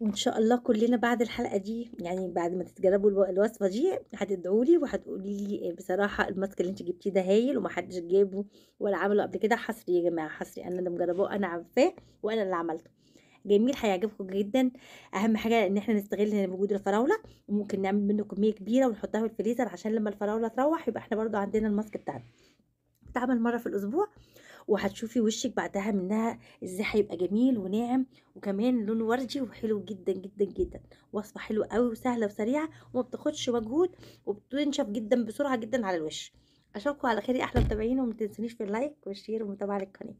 وان شاء الله كلنا بعد الحلقه دي يعني بعد ما تتجربوا الوصفه دي هتدعوا لي وهتقولي لي بصراحه الماسك اللي انت جبتيه ده هايل ومحدش جابه ولا عمله قبل كده حصري يا جماعه حصري انا اللي مجرباه انا عارفاه وانا اللي عملته جميل هيعجبكم جدا اهم حاجه ان احنا نستغل وجود الفراوله وممكن نعمل منه كميه كبيره ونحطها في الفريزر عشان لما الفراوله تروح يبقى احنا برده عندنا الماسك بتاعنا بتعمل مره في الاسبوع وهتشوفي وشك بعدها منها ازاي هيبقى جميل وناعم وكمان لونه وردي وحلو جدا جدا جدا وصفه حلوه قوي وسهله وسريعه وما بتاخدش مجهود وبتنشف جدا بسرعه جدا على الوش اشوفكم على خير يا احلى متابعين وما تنسونيش في اللايك والشير ومتابعه للقناه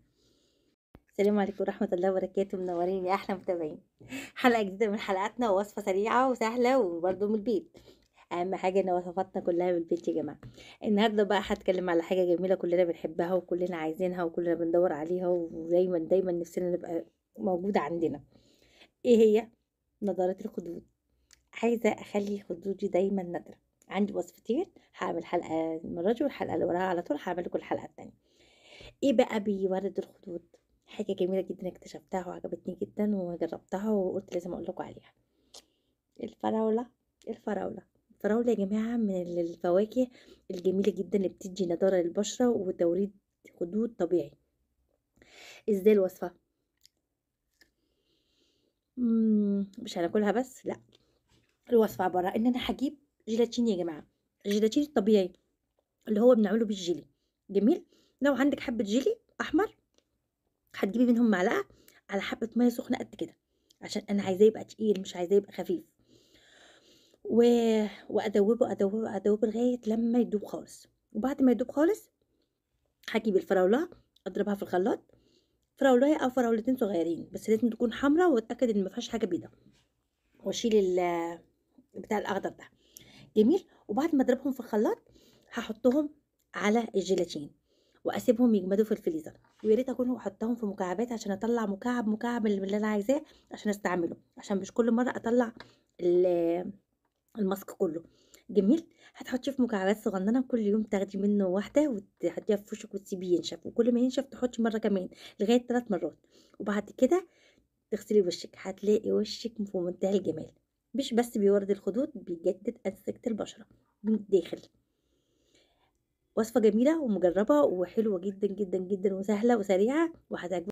السلام عليكم ورحمة الله وبركاته منورين يا أحلى متابعين حلقة جديدة من حلقاتنا ووصفة سريعة وسهلة وبرده من البيت اهم حاجه ان وصفاتنا كلها بالبيت يا جماعه النهارده بقى هتكلم على حاجه جميله كلنا بنحبها وكلنا عايزينها وكلنا بندور عليها ودايما دايما نفسنا نبقى موجوده عندنا ايه هي نظاره الخدود عايزه اخلي خدودي دايما نادره عندي وصفتين هعمل حلقه المره دي والحلقه اللي وراها على طول هعمل لكم الحلقه الثانيه ايه بقى بيورد الخدود حاجه جميله جدا اكتشفتها وعجبتني جدا وجربتها وقلت لازم اقول لكم عليها الفراوله الفراوله فراولة يا جماعة من الفواكه الجميلة جدا اللي بتدي نضارة للبشرة وتوريد خدود طبيعي ازاي الوصفة مش هناكلها بس لا الوصفة عبارة ان انا هجيب جيلاتين يا جماعة الجيلاتين الطبيعي اللي هو بنعمله بالجيلي جميل لو عندك حبة جيلي احمر هتجيبي منهم معلقة على حبة مية سخنة قد كده عشان انا عايزاه يبقى تقيل مش عايزاه يبقى خفيف و... وادوبه ادوبه ادوبه لغايه لما يدوب خالص وبعد ما يدوب خالص هجيب الفراوله اضربها في الخلاط فراوله او فراولتين صغيرين بس لازم تكون حمراء واتاكد ان ما فيهاش حاجه بيضه واشيل ال بتاع الاخضر ده جميل وبعد ما اضربهم في الخلاط هحطهم على الجيلاتين واسيبهم يجمدوا في الفريزر ويا ريت اكون احطهم في مكعبات عشان اطلع مكعب مكعب اللي انا عايزاه عشان استعمله عشان مش كل مره اطلع الماسك كله جميل هتحطيه في مكعبات صغننه كل يوم تاخدي منه واحده وتحطيها في وشك وتسيبيه ينشف وكل ما ينشف تحطي مره كمان لغايه ثلاث مرات وبعد كده تغسلي وشك هتلاقي وشك في منتهى الجمال مش بس بيورد الخدود بيجدد انسجه البشره من الداخل وصفه جميله ومجربه وحلوه جدا جدا جدا وسهله وسريعه وهتعجبك